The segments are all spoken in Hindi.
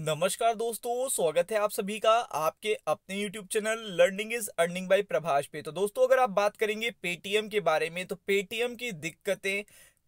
नमस्कार दोस्तों स्वागत है आप सभी का आपके अपने YouTube channel learning is earning by Prabhash पे तो दोस्तों अगर आप बात करेंगे पेटीएम के बारे में तो पेटीएम की दिक्कतें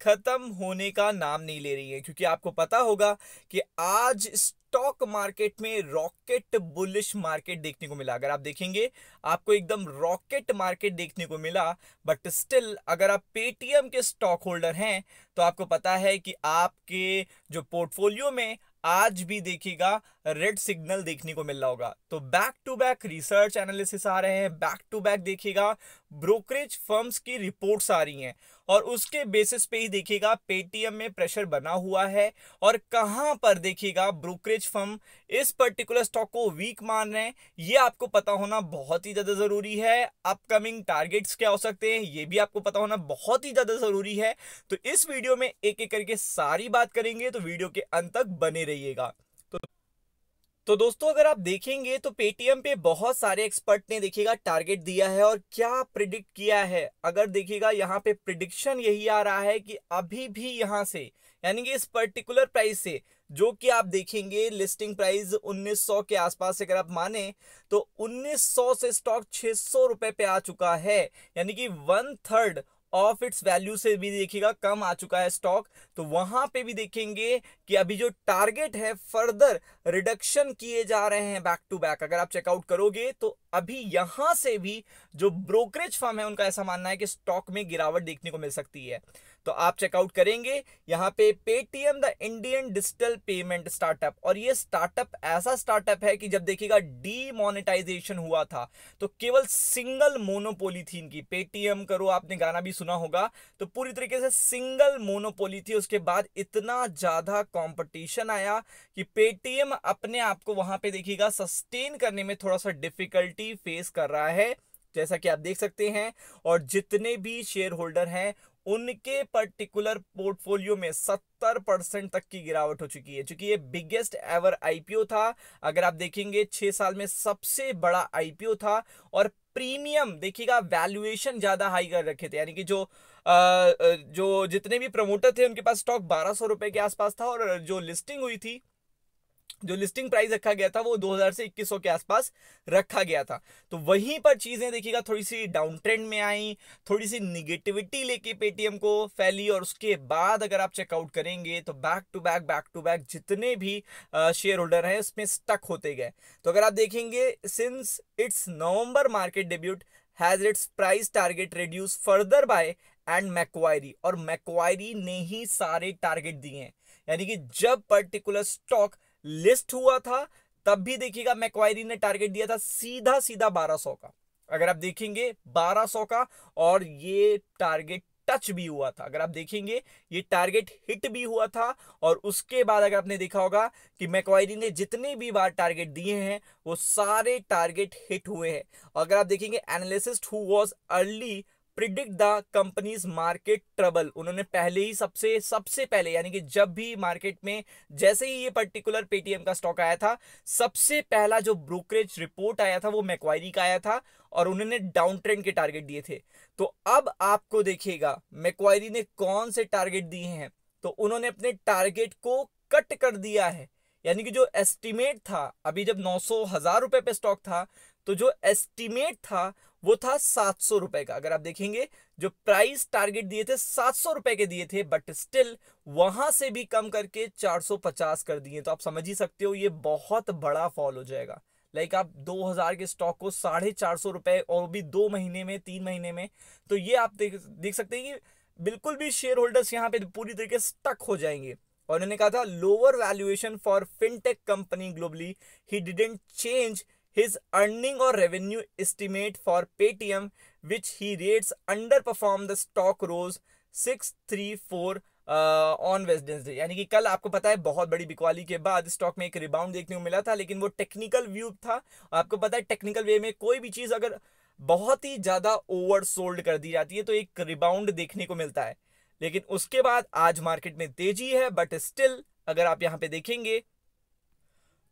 खत्म होने का नाम नहीं ले रही है क्योंकि आपको पता होगा कि आज स्टॉक मार्केट में रॉकेट बुलिश मार्केट देखने को मिला अगर आप देखेंगे आपको एकदम रॉकेट मार्केट देखने को मिला बट स्टिल अगर आप पेटीएम के स्टॉक होल्डर हैं तो आपको पता है कि आपके जो पोर्टफोलियो में आज भी देखिएगा रेड सिग्नल देखने को मिल रहा होगा तो back to back research analysis आ रहे हैं बैक टू बैक देखिएगा ब्रोकरेज फर्म्स की रिपोर्ट्स आ रही हैं और उसके बेसिस पे ही देखिएगा पेटीएम में प्रेशर बना हुआ है और कहां पर देखिएगा ब्रोकरेज फर्म इस पर्टिकुलर स्टॉक को वीक मान रहे हैं ये आपको पता होना बहुत ही ज़्यादा ज़रूरी है अपकमिंग टारगेट्स क्या हो सकते हैं ये भी आपको पता होना बहुत ही ज़्यादा ज़रूरी है तो इस वीडियो में एक एक करके सारी बात करेंगे तो वीडियो के अंत तक बने रहिएगा तो दोस्तों अगर आप देखेंगे तो पेटीएम पे बहुत सारे एक्सपर्ट ने देखिएगा टारगेट दिया है और क्या प्रिडिक्ट किया है अगर देखिएगा यहाँ पे प्रिडिक्शन यही आ रहा है कि अभी भी यहाँ से यानी कि इस पर्टिकुलर प्राइस से जो कि आप देखेंगे लिस्टिंग प्राइस 1900 के आसपास अगर आप माने तो 1900 से स्टॉक छह रुपए पे आ चुका है यानी कि one third of its value से भी देखिएगा कम आ चुका है स्टॉक तो वहां पे भी देखेंगे कि अभी जो टारगेट है फर्दर रिडक्शन किए जा रहे हैं बैक टू बैक अगर आप चेकआउट करोगे तो अभी यहां से भी जो ब्रोकरेज फर्म है उनका ऐसा मानना है कि स्टॉक में गिरावट देखने को मिल सकती है तो आप चेकआउट करेंगे यहाँ पे Paytm the Indian digital payment startup और ये स्टार्टअप ऐसा स्टार्टअप है कि जब देखिएगा डीमोनेटाइजेशन हुआ था तो केवल सिंगल मोनोपोली थी इनकी पेटीएम करो आपने गाना भी सुना होगा तो पूरी तरीके से सिंगल मोनोपोली थी उसके बाद इतना ज़्यादा कॉम्पिटिशन आया कि पेटीएम अपने आप को वहां पर देखिएगा सस्टेन करने में थोड़ा सा डिफिकल्टी फेस कर रहा है जैसा कि आप देख सकते हैं और जितने भी शेयर होल्डर हैं उनके पर्टिकुलर पोर्टफोलियो में 70 परसेंट तक की गिरावट हो चुकी है चूंकि ये बिगेस्ट एवर आईपीओ था अगर आप देखेंगे छह साल में सबसे बड़ा आईपीओ था और प्रीमियम देखिएगा वैल्यूएशन ज़्यादा हाई कर रखे थे यानी कि जो आ, जो जितने भी प्रमोटर थे उनके पास स्टॉक बारह सौ के आसपास था और जो लिस्टिंग हुई थी जो लिस्टिंग प्राइस रखा गया था वो 2000 से 2100 के आसपास रखा गया था तो वहीं पर चीज़ें देखिएगा थोड़ी सी डाउन ट्रेंड में आई थोड़ी सी निगेटिविटी लेके पेटीएम को फैली और उसके बाद अगर आप चेकआउट करेंगे तो back to back back to back जितने भी शेयर होल्डर हैं उसमें स्टक होते गए तो अगर आप देखेंगे since its November market debut has its price target reduced further by and Macquarie और मैक्वायरी ने ही सारे टारगेट दिए हैं यानी कि जब पर्टिकुलर स्टॉक लिस्ट हुआ था तब भी देखिएगा मैक्वायरी ने टारगेट दिया था सीधा सीधा 1200 का अगर आप देखेंगे 1200 का और ये टारगेट टच भी हुआ था अगर आप देखेंगे ये टारगेट हिट भी हुआ था और उसके बाद अगर आपने देखा होगा कि मैकवायरी ने जितने भी बार टारगेट दिए हैं वो सारे टारगेट हिट हुए हैं अगर आप देखेंगे analyst who was early predict the companies market trouble उन्होंने पहले ही सबसे सबसे पहले यानी कि जब भी मार्केट में जैसे ही ये पर्टिकुलर पेटीएम का स्टॉक आया था सबसे पहला जो ब्रोकरेज रिपोर्ट आया था वो मैक्वायरी का आया था और उन्होंने डाउन ट्रेंड के टारगेट दिए थे तो अब आपको देखिएगा मैक्वायरी ने कौन से टारगेट दिए हैं तो उन्होंने अपने टारगेट को कट कर दिया है यानी कि जो एस्टिमेट था अभी जब नौ सौ हजार रुपए पे स्टॉक था तो जो एस्टिमेट था वो था सात सौ रुपए का अगर आप देखेंगे जो प्राइस टारगेट दिए थे सात सौ रुपए के दिए थे बट स्टिल वहां से भी कम करके चार सौ पचास कर दिए तो आप समझ ही सकते हो ये बहुत बड़ा फॉल हो जाएगा लाइक आप 2000 के स्टॉक को साढ़े चार सौ रुपए और भी दो महीने में तीन महीने में तो ये आप देख देख सकते हैं कि बिल्कुल भी शेयर होल्डर्स यहाँ पे पूरी तरीके से स्टक हो जाएंगे और उन्होंने कहा था lower valuation for fintech company globally he didn't change his earning or revenue estimate for Paytm, which he rates underperform the stock rose 634 on Wednesday यानी कि कल आपको पता है बहुत बड़ी बिकवाली के बाद स्टॉक में एक रिबाउंड देखने को मिला था लेकिन वो टेक्निकल व्यू था आपको पता है टेक्निकल वे में कोई भी चीज़ अगर बहुत ही ज़्यादा ओवर सोल्ड कर दी जाती है तो एक रिबाउंड देखने को मिलता है लेकिन उसके बाद आज मार्केट में तेजी है बट स्टिल अगर आप यहाँ पे देखेंगे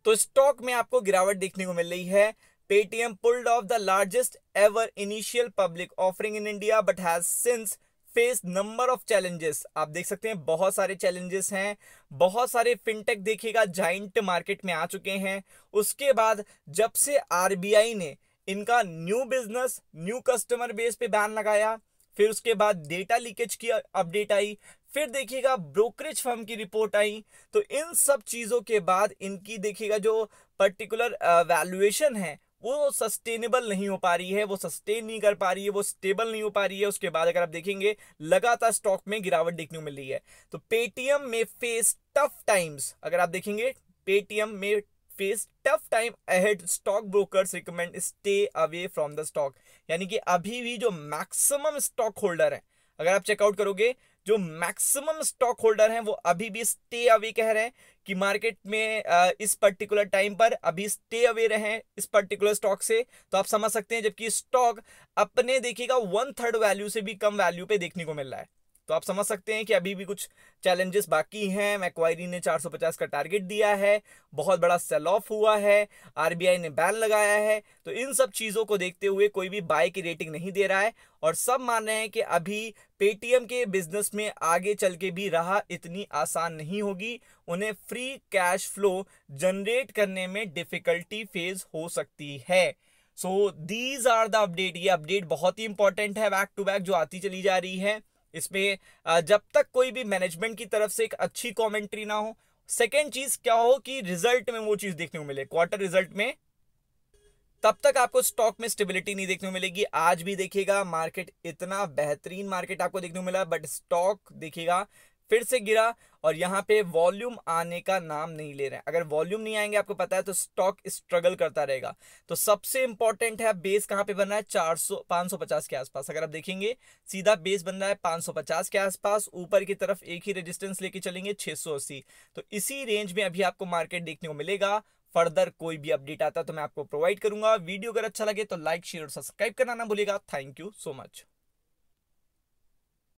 तो स्टॉक में आपको गिरावट देखने को मिल रही है Paytm pulled off the largest ever initial public offering in India but has since face number of challenges आप देख सकते हैं बहुत सारे चैलेंजेस हैं बहुत सारे फिनटेक देखिएगा जाइंट मार्केट में आ चुके हैं उसके बाद जब से आरबीआई ने इनका new business new customer base पे बैन लगाया फिर उसके बाद डेटा लीकेज की अपडेट आई फिर देखिएगा ब्रोकरेज फर्म की रिपोर्ट आई तो इन सब चीज़ों के बाद इनकी देखिएगा जो पर्टिकुलर वैल्यूएशन है वो सस्टेनेबल नहीं हो पा रही है वो सस्टेन नहीं कर पा रही है वो स्टेबल नहीं हो पा रही है उसके बाद अगर आप देखेंगे लगातार स्टॉक में गिरावट देखने को मिल रही है तो Paytm may face tough times अगर आप देखेंगे Paytm may face tough time ahead stock broker recommend stay away from the stock यानी कि अभी भी जो मैक्सिमम स्टॉक होल्डर है अगर आप चेकआउट करोगे जो मैक्सिमम स्टॉक होल्डर हैं वो अभी भी स्टे अवे कह रहे हैं कि मार्केट में इस पर्टिकुलर टाइम पर अभी स्टे अवे रहे इस पर्टिकुलर स्टॉक से तो आप समझ सकते हैं जबकि स्टॉक अपने देखिएगा वन थर्ड वैल्यू से भी कम वैल्यू पे देखने को मिल रहा है तो आप समझ सकते हैं कि अभी भी कुछ चैलेंजेस बाकी हैं मैक्वायरी ने 450 का टारगेट दिया है बहुत बड़ा सेल ऑफ हुआ है आरबीआई ने बैन लगाया है तो इन सब चीज़ों को देखते हुए कोई भी बाय की रेटिंग नहीं दे रहा है और सब मान रहे हैं कि अभी पेटीएम के बिजनेस में आगे चल के भी राह इतनी आसान नहीं होगी उन्हें फ्री कैश फ्लो जनरेट करने में डिफ़िकल्टी फेस हो सकती है so these are the update ये अपडेट बहुत ही इंपॉर्टेंट है बैक टू बैक जो आती चली जा रही है इसमें जब तक कोई भी मैनेजमेंट की तरफ से एक अच्छी कॉमेंट्री ना हो सेकेंड चीज क्या हो कि रिजल्ट में वो चीज देखने को मिले क्वार्टर रिजल्ट में तब तक आपको स्टॉक में स्टेबिलिटी नहीं देखने को मिलेगी आज भी देखिएगा मार्केट इतना बेहतरीन मार्केट आपको देखने को मिला बट स्टॉक देखिएगा फिर से गिरा और यहाँ पे वॉल्यूम आने का नाम नहीं ले रहे हैं अगर वॉल्यूम नहीं आएंगे आपको पता है तो स्टॉक स्ट्रगल करता रहेगा तो सबसे इंपॉर्टेंट है बेस कहाँ पे बन रहा है 400 550 के आसपास अगर आप देखेंगे सीधा बेस बन रहा है 550 के आसपास ऊपर की तरफ एक ही रेजिस्टेंस लेके चलेंगे छह तो इसी रेंज में अभी आपको मार्केट देखने को मिलेगा फर्दर कोई भी अपडेट आता तो मैं आपको प्रोवाइड करूंगा वीडियो अगर अच्छा लगे तो लाइक शेयर और सब्सक्राइब करना ना भूलेगा थैंक यू सो मच